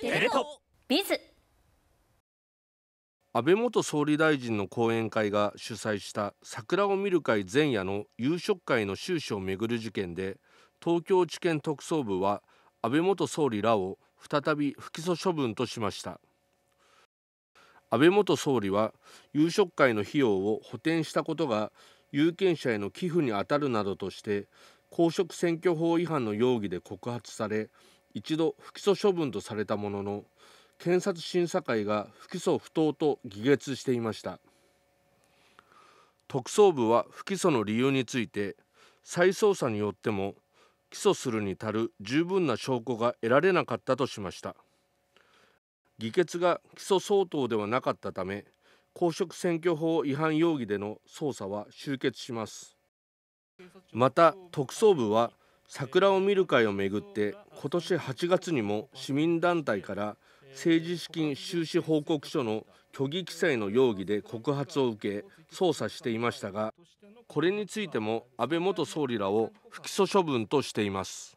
テレ東ビズ安倍元総理大臣の後援会が主催した桜を見る会前夜の夕食会の収支をめぐる事件で東京地検特捜部は安倍元総理らを再び不起訴処分としました安倍元総理は夕食会の費用を補填したことが有権者への寄付にあたるなどとして公職選挙法違反の容疑で告発され一度不起訴処分とされたものの検察審査会が不起訴不当と議決していました特捜部は不起訴の理由について再捜査によっても起訴するに足る十分な証拠が得られなかったとしました議決が起訴相当ではなかったため公職選挙法違反容疑での捜査は終結しますまた特捜部は桜を見る会をめぐって今年8月にも市民団体から政治資金収支報告書の虚偽記載の容疑で告発を受け捜査していましたがこれについても安倍元総理らを不起訴処分としています